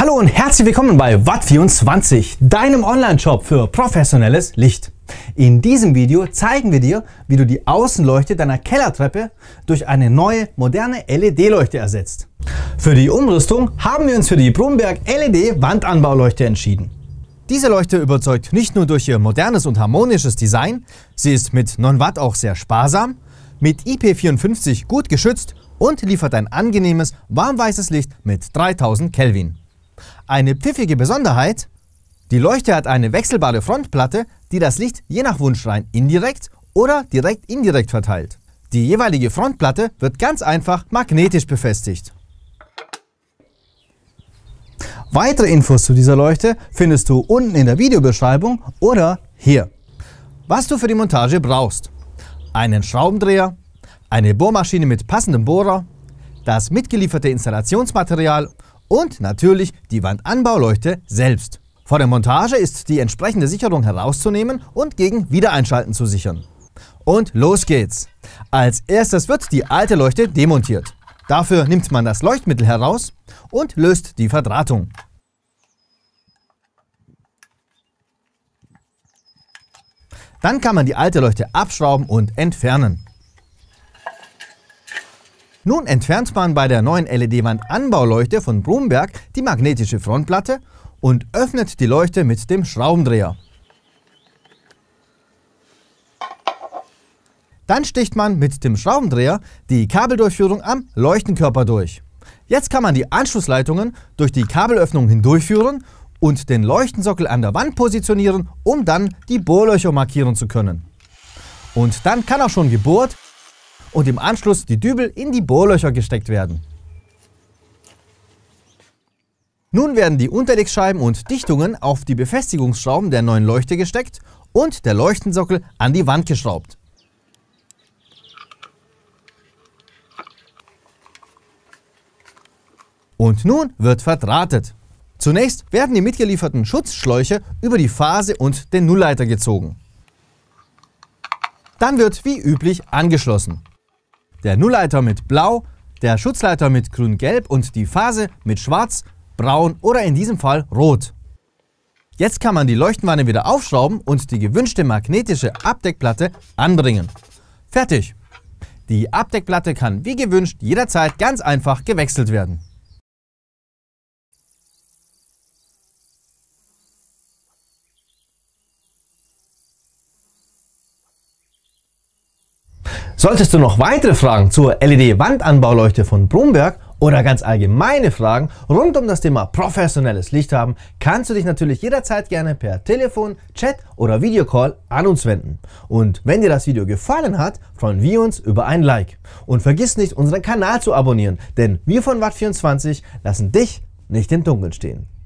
Hallo und herzlich willkommen bei Watt24, deinem Online-Shop für professionelles Licht. In diesem Video zeigen wir dir, wie du die Außenleuchte deiner Kellertreppe durch eine neue, moderne LED-Leuchte ersetzt. Für die Umrüstung haben wir uns für die Brumberg LED Wandanbauleuchte entschieden. Diese Leuchte überzeugt nicht nur durch ihr modernes und harmonisches Design, sie ist mit 9 Watt auch sehr sparsam, mit IP54 gut geschützt und liefert ein angenehmes, warmweißes Licht mit 3000 Kelvin. Eine pfiffige Besonderheit, die Leuchte hat eine wechselbare Frontplatte, die das Licht je nach Wunsch rein indirekt oder direkt indirekt verteilt. Die jeweilige Frontplatte wird ganz einfach magnetisch befestigt. Weitere Infos zu dieser Leuchte findest du unten in der Videobeschreibung oder hier. Was du für die Montage brauchst. Einen Schraubendreher, eine Bohrmaschine mit passendem Bohrer, das mitgelieferte Installationsmaterial und natürlich die Wandanbauleuchte selbst. Vor der Montage ist die entsprechende Sicherung herauszunehmen und gegen Wiedereinschalten zu sichern. Und los geht's! Als erstes wird die alte Leuchte demontiert. Dafür nimmt man das Leuchtmittel heraus und löst die Verdrahtung. Dann kann man die alte Leuchte abschrauben und entfernen. Nun entfernt man bei der neuen LED-Wand Anbauleuchte von Brumberg die magnetische Frontplatte und öffnet die Leuchte mit dem Schraubendreher. Dann sticht man mit dem Schraubendreher die Kabeldurchführung am Leuchtenkörper durch. Jetzt kann man die Anschlussleitungen durch die Kabelöffnung hindurchführen und den Leuchtensockel an der Wand positionieren, um dann die Bohrlöcher markieren zu können. Und dann kann auch schon gebohrt und im Anschluss die Dübel in die Bohrlöcher gesteckt werden. Nun werden die Unterlegscheiben und Dichtungen auf die Befestigungsschrauben der neuen Leuchte gesteckt und der Leuchtensockel an die Wand geschraubt. Und nun wird verdrahtet. Zunächst werden die mitgelieferten Schutzschläuche über die Phase und den Nullleiter gezogen. Dann wird wie üblich angeschlossen der Nullleiter mit Blau, der Schutzleiter mit Grün-Gelb und die Phase mit Schwarz, Braun oder in diesem Fall Rot. Jetzt kann man die Leuchtenwanne wieder aufschrauben und die gewünschte magnetische Abdeckplatte anbringen. Fertig! Die Abdeckplatte kann wie gewünscht jederzeit ganz einfach gewechselt werden. Solltest du noch weitere Fragen zur LED-Wandanbauleuchte von Brumberg oder ganz allgemeine Fragen rund um das Thema professionelles Licht haben, kannst du dich natürlich jederzeit gerne per Telefon, Chat oder Videocall an uns wenden. Und wenn dir das Video gefallen hat, freuen wir uns über ein Like. Und vergiss nicht, unseren Kanal zu abonnieren, denn wir von Watt24 lassen dich nicht im Dunkeln stehen.